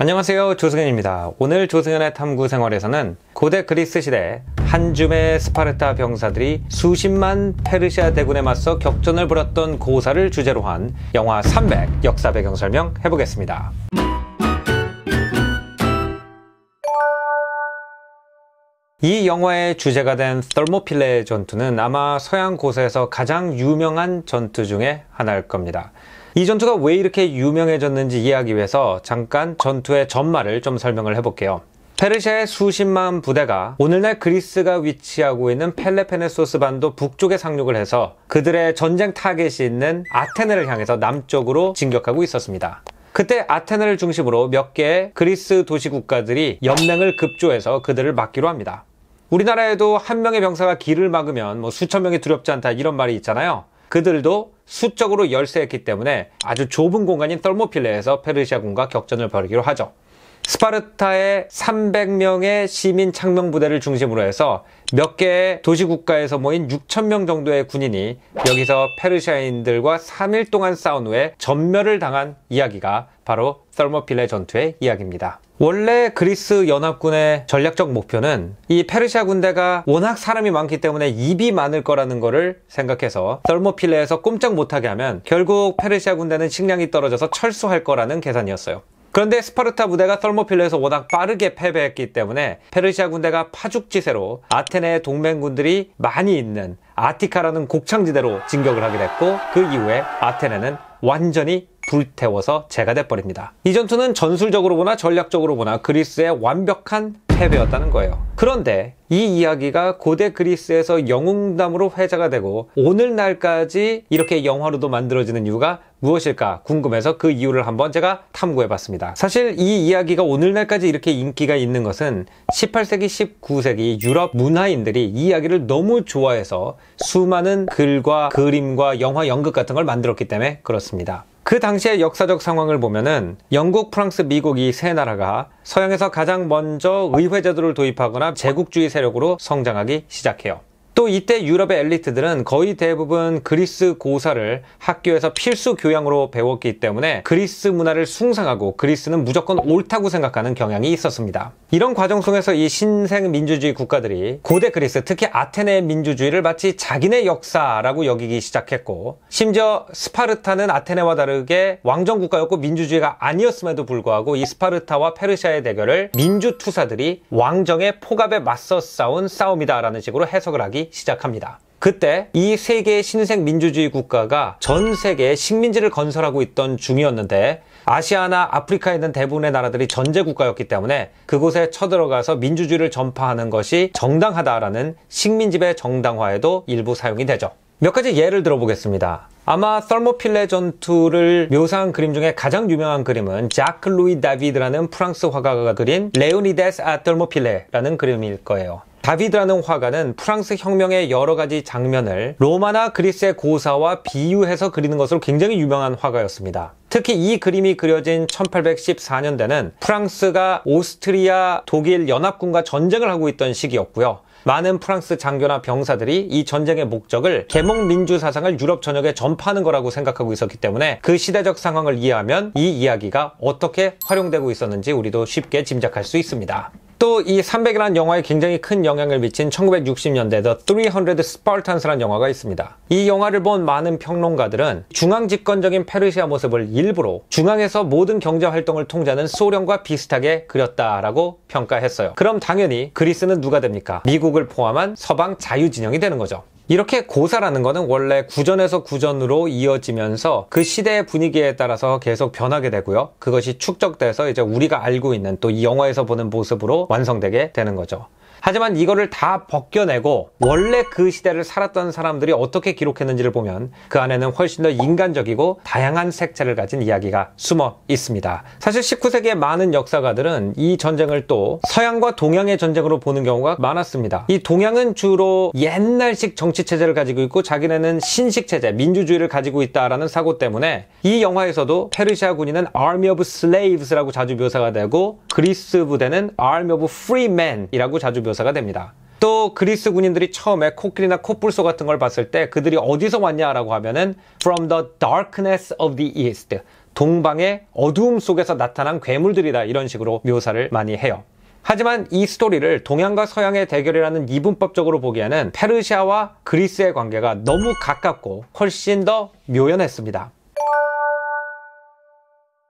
안녕하세요. 조승현입니다. 오늘 조승현의 탐구 생활에서는 고대 그리스 시대 한 줌의 스파르타 병사들이 수십만 페르시아 대군에 맞서 격전을 벌였던 고사를 주제로 한 영화 300 역사 배경 설명 해보겠습니다. 이 영화의 주제가 된 덜모필레 전투는 아마 서양 고사에서 가장 유명한 전투 중에 하나일 겁니다. 이 전투가 왜 이렇게 유명해졌는지 이해하기 위해서 잠깐 전투의 전말을 좀 설명을 해볼게요. 페르시아의 수십만 부대가 오늘날 그리스가 위치하고 있는 펠레페네소스 반도 북쪽에 상륙을 해서 그들의 전쟁 타겟이 있는 아테네를 향해서 남쪽으로 진격하고 있었습니다. 그때 아테네를 중심으로 몇 개의 그리스 도시 국가들이 연맹을 급조해서 그들을 막기로 합니다. 우리나라에도 한 명의 병사가 길을 막으면 뭐 수천 명이 두렵지 않다 이런 말이 있잖아요. 그들도 수적으로 열세했기 때문에 아주 좁은 공간인 썰모필레에서 페르시아군과 격전을 벌이기로 하죠. 스파르타의 300명의 시민 창명 부대를 중심으로 해서 몇 개의 도시 국가에서 모인 6천명 정도의 군인이 여기서 페르시아인들과 3일 동안 싸운 후에 전멸을 당한 이야기가 바로 썰머필레 전투의 이야기입니다. 원래 그리스 연합군의 전략적 목표는 이 페르시아 군대가 워낙 사람이 많기 때문에 입이 많을 거라는 것을 생각해서 썰머필레에서 꼼짝 못하게 하면 결국 페르시아 군대는 식량이 떨어져서 철수할 거라는 계산이었어요. 그런데 스파르타 부대가 썰모필레에서 워낙 빠르게 패배했기 때문에 페르시아 군대가 파죽지세로 아테네의 동맹군들이 많이 있는 아티카라는 곡창지대로 진격을 하게 됐고 그 이후에 아테네는 완전히 불태워서 재가 돼버립니다. 이 전투는 전술적으로 보나 전략적으로 보나 그리스의 완벽한 패배였다는 거예요. 그런데 이 이야기가 고대 그리스에서 영웅담으로 회자가 되고 오늘날까지 이렇게 영화로도 만들어지는 이유가 무엇일까 궁금해서 그 이유를 한번 제가 탐구해 봤습니다. 사실 이 이야기가 오늘날까지 이렇게 인기가 있는 것은 18세기, 19세기 유럽 문화인들이 이 이야기를 너무 좋아해서 수많은 글과 그림과 영화, 연극 같은 걸 만들었기 때문에 그렇습니다. 그 당시의 역사적 상황을 보면은 영국, 프랑스, 미국 이 세 나라가 서양에서 가장 먼저 의회제도를 도입하거나 제국주의 세력으로 성장하기 시작해요. 또 이때 유럽의 엘리트들은 거의 대부분 그리스 고사를 학교에서 필수 교양으로 배웠기 때문에 그리스 문화를 숭상하고 그리스는 무조건 옳다고 생각하는 경향이 있었습니다. 이런 과정 속에서 이 신생 민주주의 국가들이 고대 그리스 특히 아테네 민주주의를 마치 자기네 역사라고 여기기 시작했고 심지어 스파르타는 아테네와 다르게 왕정 국가였고 민주주의가 아니었음에도 불구하고 이 스파르타와 페르시아의 대결을 민주 투사들이 왕정의 포갑에 맞서 싸운 싸움이다라는 식으로 해석을 하기 시작합니다. 그때 이 세계의 신생 민주주의 국가가 전 세계에 식민지를 건설하고 있던 중이었는데 아시아나 아프리카에 있는 대부분의 나라들이 전제 국가였기 때문에 그곳에 쳐들어가서 민주주의를 전파하는 것이 정당하다라는 식민지배 정당화에도 일부 사용이 되죠. 몇 가지 예를 들어보겠습니다. 아마 썰모필레 전투를 묘사한 그림 중에 가장 유명한 그림은 자크 루이 다비드라는 프랑스 화가가 그린 레오니데스 아 썰모필레라는 그림일 거예요. 다비드라는 화가는 프랑스 혁명의 여러 가지 장면을 로마나 그리스의 고사와 비유해서 그리는 것으로 굉장히 유명한 화가였습니다. 특히 이 그림이 그려진 1814년대는 프랑스가 오스트리아, 독일 연합군과 전쟁을 하고 있던 시기였고요. 많은 프랑스 장교나 병사들이 이 전쟁의 목적을 계몽 민주 사상을 유럽 전역에 전파하는 거라고 생각하고 있었기 때문에 그 시대적 상황을 이해하면 이 이야기가 어떻게 활용되고 있었는지 우리도 쉽게 짐작할 수 있습니다. 또이 300이라는 영화에 굉장히 큰 영향을 미친 1960년대 The 300 Spartans라는 영화가 있습니다. 이 영화를 본 많은 평론가들은 중앙 집권적인 페르시아 모습을 일부러 중앙에서 모든 경제 활동을 통제하는 소련과 비슷하게 그렸다라고 평가했어요. 그럼 당연히 그리스는 누가 됩니까? 미국을 포함한 서방 자유진영이 되는 거죠. 이렇게 고사라는 것은 원래 구전에서 구전으로 이어지면서 그 시대의 분위기에 따라서 계속 변하게 되고요. 그것이 축적돼서 이제 우리가 알고 있는 또 이 영화에서 보는 모습으로 완성되게 되는 거죠. 하지만 이거를 다 벗겨내고 원래 그 시대를 살았던 사람들이 어떻게 기록했는지를 보면 그 안에는 훨씬 더 인간적이고 다양한 색채를 가진 이야기가 숨어 있습니다. 사실 19세기의 많은 역사가들은 이 전쟁을 또 서양과 동양의 전쟁으로 보는 경우가 많았습니다. 이 동양은 주로 옛날식 정치 체제를 가지고 있고 자기네는 신식 체제, 민주주의를 가지고 있다라는 사고 때문에 이 영화에서도 페르시아 군인은 Army of Slaves라고 자주 묘사가 되고 그리스 부대는 Army of Free Men이라고 자주 묘사가 됩니다. 또 그리스 군인들이 처음에 코끼리나 코뿔소 같은 걸 봤을 때 그들이 어디서 왔냐라고 하면은 from the darkness of the east 동방의 어두움 속에서 나타난 괴물들이다 이런 식으로 묘사를 많이 해요. 하지만 이 스토리를 동양과 서양의 대결이라는 이분법적으로 보기에는 페르시아와 그리스의 관계가 너무 가깝고 훨씬 더 묘연했습니다.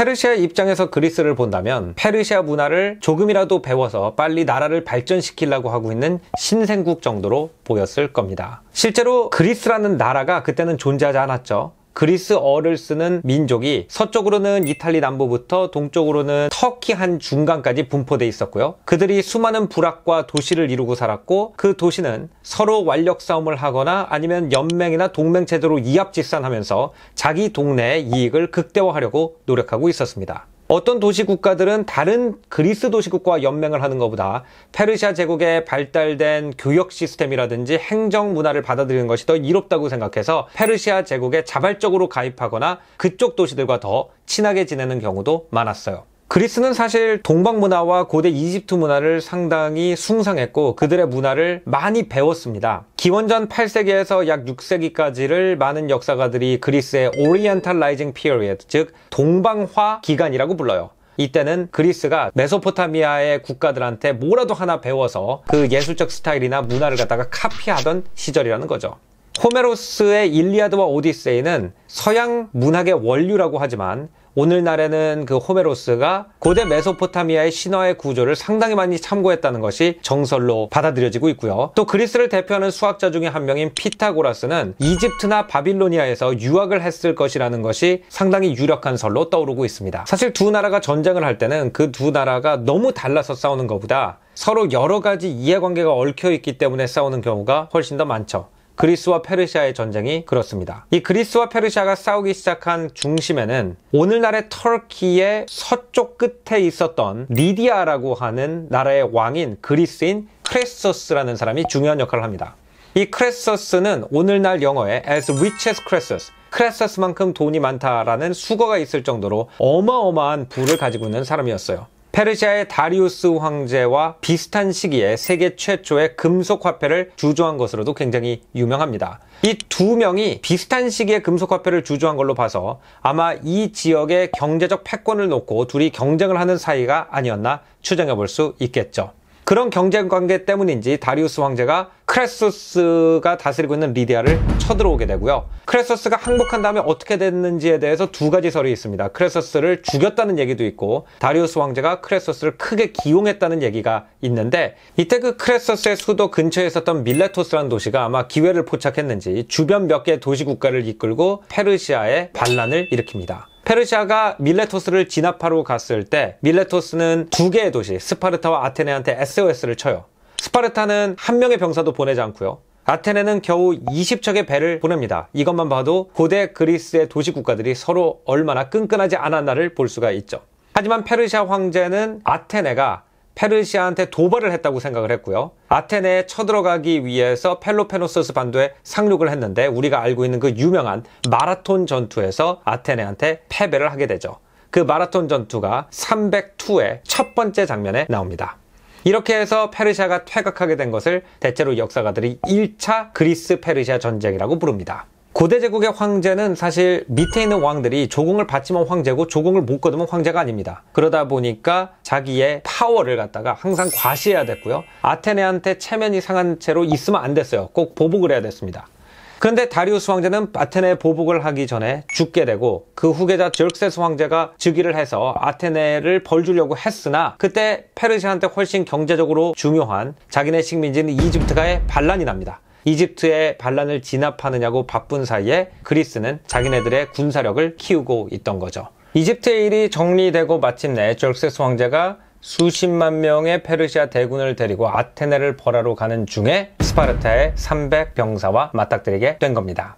페르시아 입장에서 그리스를 본다면 페르시아 문화를 조금이라도 배워서 빨리 나라를 발전시키려고 하고 있는 신생국 정도로 보였을 겁니다. 실제로 그리스라는 나라가 그때는 존재하지 않았죠. 그리스어를 쓰는 민족이 서쪽으로는 이탈리 남부부터 동쪽으로는 터키 한 중간까지 분포돼 있었고요. 그들이 수많은 부락과 도시를 이루고 살았고 그 도시는 서로 완력 싸움을 하거나 아니면 연맹이나 동맹 체제로 이합집산하면서 자기 동네의 이익을 극대화하려고 노력하고 있었습니다. 어떤 도시 국가들은 다른 그리스 도시 국가와 연맹을 하는 것보다 페르시아 제국의 발달된 교역 시스템이라든지 행정 문화를 받아들이는 것이 더 이롭다고 생각해서 페르시아 제국에 자발적으로 가입하거나 그쪽 도시들과 더 친하게 지내는 경우도 많았어요. 그리스는 사실 동방 문화와 고대 이집트 문화를 상당히 숭상했고 그들의 문화를 많이 배웠습니다. 기원전 8세기에서 약 6세기까지를 많은 역사가들이 그리스의 오리엔탈라이징 피어리드, 즉 동방화 기간이라고 불러요. 이때는 그리스가 메소포타미아의 국가들한테 뭐라도 하나 배워서 그 예술적 스타일이나 문화를 갖다가 카피하던 시절이라는 거죠. 호메로스의 일리아드와 오디세이는 서양 문학의 원류라고 하지만 오늘날에는 그 호메로스가 고대 메소포타미아의 신화의 구조를 상당히 많이 참고했다는 것이 정설로 받아들여지고 있고요. 또 그리스를 대표하는 수학자 중에 한 명인 피타고라스는 이집트나 바빌로니아에서 유학을 했을 것이라는 것이 상당히 유력한 설로 떠오르고 있습니다. 사실 두 나라가 전쟁을 할 때는 그 두 나라가 너무 달라서 싸우는 것보다 서로 여러 가지 이해관계가 얽혀 있기 때문에 싸우는 경우가 훨씬 더 많죠. 그리스와 페르시아의 전쟁이 그렇습니다. 이 그리스와 페르시아가 싸우기 시작한 중심에는 오늘날의 터키의 서쪽 끝에 있었던 리디아라고 하는 나라의 왕인 그리스인 크레서스라는 사람이 중요한 역할을 합니다. 이 크레서스는 오늘날 영어에 as rich as Crassus, 크레서스만큼 돈이 많다라는 수거가 있을 정도로 어마어마한 부를 가지고 있는 사람이었어요. 페르시아의 다리우스 황제와 비슷한 시기에 세계 최초의 금속 화폐를 주조한 것으로도 굉장히 유명합니다. 이 두 명이 비슷한 시기에 금속 화폐를 주조한 걸로 봐서 아마 이 지역의 경제적 패권을 놓고 둘이 경쟁을 하는 사이가 아니었나 추정해 볼 수 있겠죠. 그런 경쟁 관계 때문인지 다리우스 황제가 크레소스가 다스리고 있는 리디아를 쳐들어오게 되고요. 크레소스가 항복한 다음에 어떻게 됐는지에 대해서 두 가지 설이 있습니다. 크레소스를 죽였다는 얘기도 있고 다리우스 황제가 크레소스를 크게 기용했다는 얘기가 있는데 이때 그 크레소스의 수도 근처에 있었던 밀레토스라는 도시가 아마 기회를 포착했는지 주변 몇 개의 도시 국가를 이끌고 페르시아에 반란을 일으킵니다. 페르시아가 밀레토스를 진압하러 갔을 때 밀레토스는 두 개의 도시 스파르타와 아테네한테 SOS를 쳐요. 스파르타는 한 명의 병사도 보내지 않고요. 아테네는 겨우 20척의 배를 보냅니다. 이것만 봐도 고대 그리스의 도시 국가들이 서로 얼마나 끈끈하지 않았나를 볼 수가 있죠. 하지만 페르시아 황제는 아테네가 페르시아한테 도발을 했다고 생각을 했고요. 아테네에 쳐들어가기 위해서 펠로페노소스 반도에 상륙을 했는데 우리가 알고 있는 그 유명한 마라톤 전투에서 아테네한테 패배를 하게 되죠. 그 마라톤 전투가 302의 첫 번째 장면에 나옵니다. 이렇게 해서 페르시아가 퇴각하게 된 것을 대체로 역사가들이 1차 그리스 페르시아 전쟁이라고 부릅니다. 고대 제국의 황제는 사실 밑에 있는 왕들이 조공을 받지만 황제고 조공을 못 거두면 황제가 아닙니다. 그러다 보니까 자기의 파워를 갖다가 항상 과시해야 됐고요. 아테네한테 체면이 상한 채로 있으면 안 됐어요. 꼭 보복을 해야 됐습니다. 그런데 다리우스 황제는 아테네 보복을 하기 전에 죽게 되고 그 후계자 절세스 황제가 즉위를 해서 아테네를 벌 주려고 했으나 그때 페르시아한테 훨씬 경제적으로 중요한 자기네 식민지는 이집트가의 반란이 납니다. 이집트의 반란을 진압하느냐고 바쁜 사이에 그리스는 자기네들의 군사력을 키우고 있던 거죠. 이집트의 일이 정리되고 마침내 절세스 황제가 수십만 명의 페르시아 대군을 데리고 아테네를 벌하러 가는 중에 스파르타의 300 병사와 맞닥뜨리게 된 겁니다.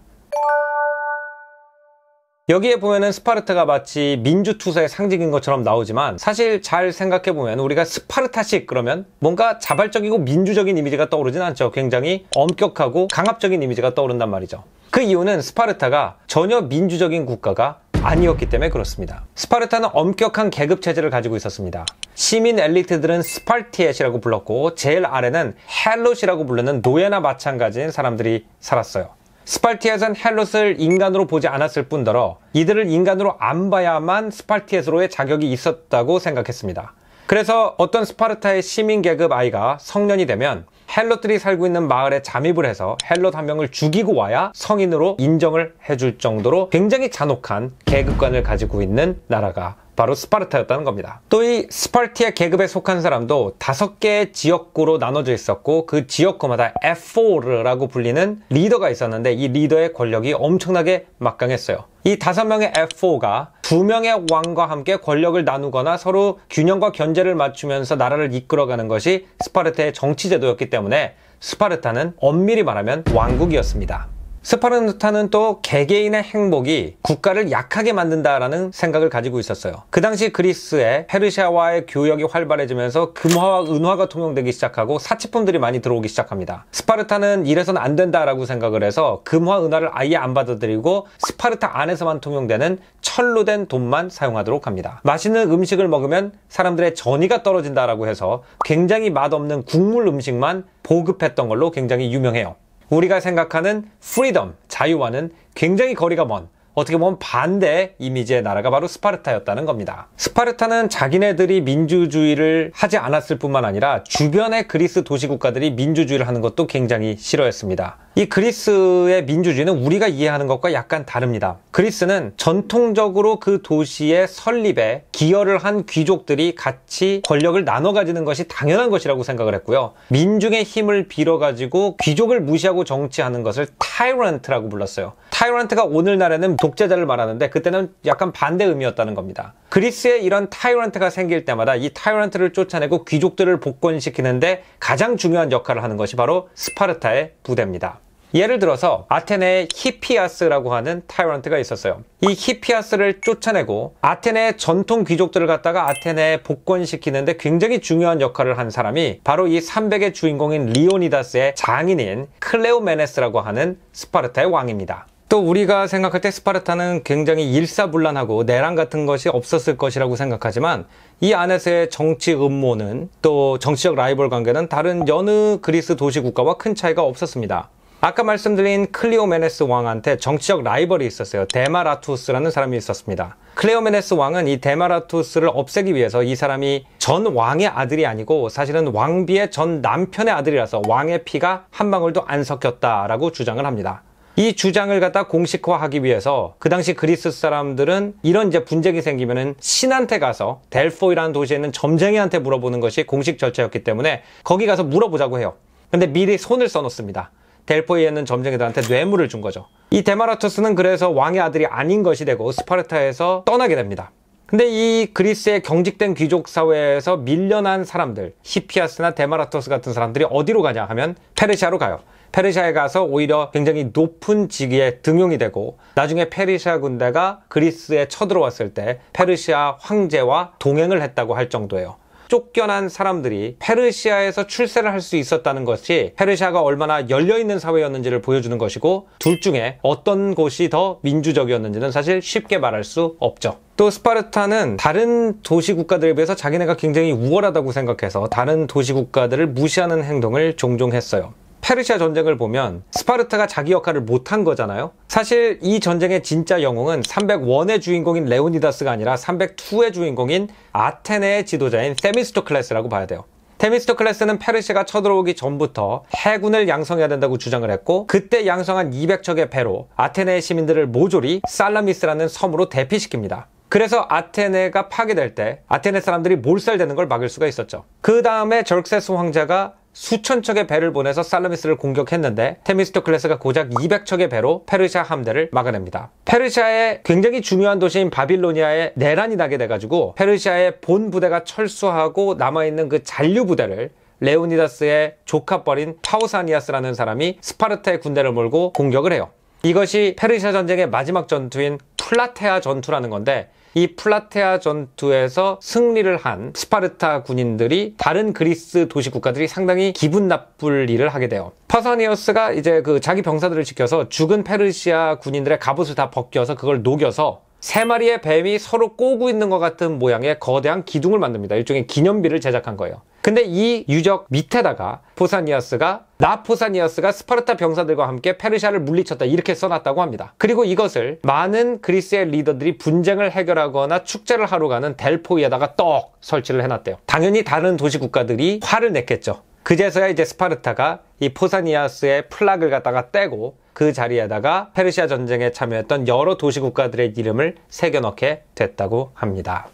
여기에 보면은 스파르타가 마치 민주투사의 상징인 것처럼 나오지만 사실 잘 생각해보면 우리가 스파르타식 그러면 뭔가 자발적이고 민주적인 이미지가 떠오르진 않죠. 굉장히 엄격하고 강압적인 이미지가 떠오른단 말이죠. 그 이유는 스파르타가 전혀 민주적인 국가가 아니었기 때문에 그렇습니다. 스파르타는 엄격한 계급체제를 가지고 있었습니다. 시민 엘리트들은 스팔티엣이라고 불렀고 제일 아래는 헬롯이라고 불르는 노예나 마찬가지인 사람들이 살았어요. 스팔티아에선 헬롯을 인간으로 보지 않았을 뿐더러 이들을 인간으로 안 봐야만 스팔티에스로의 자격이 있었다고 생각했습니다. 그래서 어떤 스파르타의 시민 계급 아이가 성년이 되면 헬롯들이 살고 있는 마을에 잠입을 해서 헬롯 한 명을 죽이고 와야 성인으로 인정을 해줄 정도로 굉장히 잔혹한 계급관을 가지고 있는 나라가 바로 스파르타였다는 겁니다. 또 이 스파르티아 계급에 속한 사람도 다섯 개의 지역구로 나눠져 있었고 그 지역구마다 f 4라고 불리는 리더가 있었는데 이 리더의 권력이 엄청나게 막강했어요. 이 다섯 명의 F4가 두 명의 왕과 함께 권력을 나누거나 서로 균형과 견제를 맞추면서 나라를 이끌어가는 것이 스파르타의 정치 제도였기 때문에 때문에 스파르타는 엄밀히 말하면 왕국이었습니다. 스파르타는 또 개개인의 행복이 국가를 약하게 만든다라는 생각을 가지고 있었어요. 그 당시 그리스에 페르시아와의 교역이 활발해지면서 금화와 은화가 통용되기 시작하고 사치품들이 많이 들어오기 시작합니다. 스파르타는 이래선 안 된다라고 생각을 해서 금화, 은화를 아예 안 받아들이고 스파르타 안에서만 통용되는 철로 된 돈만 사용하도록 합니다. 맛있는 음식을 먹으면 사람들의 전이가 떨어진다라고 해서 굉장히 맛없는 국물 음식만 보급했던 걸로 굉장히 유명해요. 우리가 생각하는 프리덤, 자유와는 굉장히 거리가 먼 어떻게 보면 반대 이미지의 나라가 바로 스파르타였다는 겁니다. 스파르타는 자기네들이 민주주의를 하지 않았을 뿐만 아니라 주변의 그리스 도시 국가들이 민주주의를 하는 것도 굉장히 싫어했습니다. 이 그리스의 민주주의는 우리가 이해하는 것과 약간 다릅니다. 그리스는 전통적으로 그 도시의 설립에 기여를 한 귀족들이 같이 권력을 나눠 가지는 것이 당연한 것이라고 생각을 했고요. 민중의 힘을 빌어 가지고 귀족을 무시하고 정치하는 것을 타이런트라고 불렀어요. 타이런트가 오늘날에는 독재자를 말하는데 그때는 약간 반대 의미였다는 겁니다. 그리스에 이런 타이런트가 생길 때마다 이 타이런트를 쫓아내고 귀족들을 복권시키는데 가장 중요한 역할을 하는 것이 바로 스파르타의 부대입니다. 예를 들어서 아테네의 히피아스라고 하는 타이런트가 있었어요. 이 히피아스를 쫓아내고 아테네의 전통 귀족들을 갖다가 아테네에 복권시키는데 굉장히 중요한 역할을 한 사람이 바로 이 300의 주인공인 리오니다스의 장인인 클레오메네스라고 하는 스파르타의 왕입니다. 또 우리가 생각할 때 스파르타는 굉장히 일사불란하고 내란 같은 것이 없었을 것이라고 생각하지만 이 안에서의 정치 음모는 또 정치적 라이벌 관계는 다른 여느 그리스 도시 국가와 큰 차이가 없었습니다. 아까 말씀드린 클리오메네스 왕한테 정치적 라이벌이 있었어요. 데마라투스라는 사람이 있었습니다. 클레오메네스 왕은 이 데마라투스를 없애기 위해서 이 사람이 전 왕의 아들이 아니고 사실은 왕비의 전 남편의 아들이라서 왕의 피가 한 방울도 안 섞였다라고 주장을 합니다. 이 주장을 갖다 공식화하기 위해서 그 당시 그리스 사람들은 이런 이제 분쟁이 생기면은 신한테 가서 델포이라는 도시에 있는 점쟁이한테 물어보는 것이 공식 절차였기 때문에 거기 가서 물어보자고 해요. 근데 미리 손을 써놓습니다. 델포에 있는 점쟁이들한테 뇌물을 준 거죠. 이 데마라투스는 그래서 왕의 아들이 아닌 것이 되고 스파르타에서 떠나게 됩니다. 근데 이 그리스의 경직된 귀족 사회에서 밀려난 사람들, 히피아스나 데마라토스 같은 사람들이 어디로 가냐 하면 페르시아로 가요. 페르시아에 가서 오히려 굉장히 높은 직위에 등용이 되고 나중에 페르시아 군대가 그리스에 쳐들어왔을 때 페르시아 황제와 동행을 했다고 할 정도예요. 쫓겨난 사람들이 페르시아에서 출세를 할 수 있었다는 것이 페르시아가 얼마나 열려있는 사회였는지를 보여주는 것이고 둘 중에 어떤 곳이 더 민주적이었는지는 사실 쉽게 말할 수 없죠. 또 스파르타는 다른 도시 국가들에 비해서 자기네가 굉장히 우월하다고 생각해서 다른 도시 국가들을 무시하는 행동을 종종 했어요. 페르시아 전쟁을 보면 스파르타가 자기 역할을 못한 거잖아요. 사실 이 전쟁의 진짜 영웅은 301의 주인공인 레오니다스가 아니라 302의 주인공인 아테네의 지도자인 세미스토클레스라고 봐야 돼요. 테미스토클레스는 페르시아가 쳐들어오기 전부터 해군을 양성해야 된다고 주장을 했고 그때 양성한 200척의 배로 아테네의 시민들을 모조리 살라미스라는 섬으로 대피시킵니다. 그래서 아테네가 파괴될 때 아테네 사람들이 몰살되는 걸 막을 수가 있었죠. 그 다음에 절세스 황제가 수천 척의 배를 보내서 살라미스를 공격했는데 테미스토클레스가 고작 200척의 배로 페르시아 함대를 막아냅니다. 페르시아의 굉장히 중요한 도시인 바빌로니아에 내란이 나게 돼가지고 페르시아의 본 부대가 철수하고 남아있는 그 잔류 부대를 레오니다스의 조카뻘인 파우사니아스라는 사람이 스파르타의 군대를 몰고 공격을 해요. 이것이 페르시아 전쟁의 마지막 전투인 플라테아 전투라는 건데 이 플라테아 전투에서 승리를 한 스파르타 군인들이 다른 그리스 도시 국가들이 상당히 기분 나쁠 일을 하게 돼요. 파사니어스가 이제 그 자기 병사들을 지켜서 죽은 페르시아 군인들의 갑옷을 다 벗겨서 그걸 녹여서 세 마리의 뱀이 서로 꼬고 있는 것 같은 모양의 거대한 기둥을 만듭니다. 일종의 기념비를 제작한 거예요. 근데 이 유적 밑에다가 포사니아스가 나포사니아스가 스파르타 병사들과 함께 페르시아를 물리쳤다 이렇게 써놨다고 합니다. 그리고 이것을 많은 그리스의 리더들이 분쟁을 해결하거나 축제를 하러 가는 델포이에다가 떡 설치를 해놨대요. 당연히 다른 도시 국가들이 화를 냈겠죠. 그제서야 이제 스파르타가 이 포사니아스의 플락을 갖다가 떼고 그 자리에다가 페르시아 전쟁에 참여했던 여러 도시 국가들의 이름을 새겨넣게 됐다고 합니다.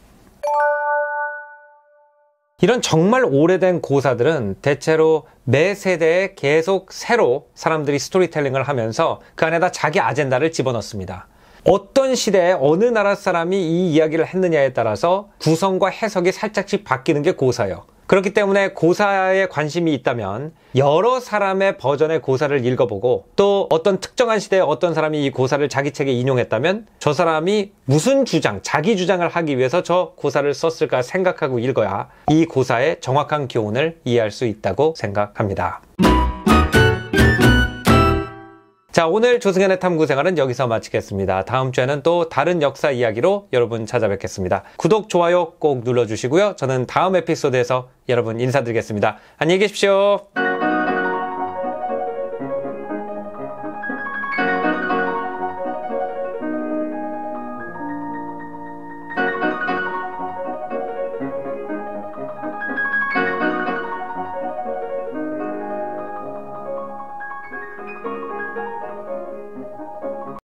이런 정말 오래된 고사들은 대체로 매 세대에 계속 새로 사람들이 스토리텔링을 하면서 그 안에다 자기 아젠다를 집어넣습니다. 어떤 시대에 어느 나라 사람이 이 이야기를 했느냐에 따라서 구성과 해석이 살짝씩 바뀌는 게 고사예요. 그렇기 때문에 고사에 관심이 있다면 여러 사람의 버전의 고사를 읽어보고 또 어떤 특정한 시대에 어떤 사람이 이 고사를 자기 책에 인용했다면 저 사람이 무슨 주장, 자기 주장을 하기 위해서 저 고사를 썼을까 생각하고 읽어야 이 고사의 정확한 교훈을 이해할 수 있다고 생각합니다. 자, 오늘 조승현의 탐구 생활은 여기서 마치겠습니다. 다음 주에는 또 다른 역사 이야기로 여러분 찾아뵙겠습니다. 구독, 좋아요 꼭 눌러주시고요. 저는 다음 에피소드에서 여러분 인사드리겠습니다. 안녕히 계십시오.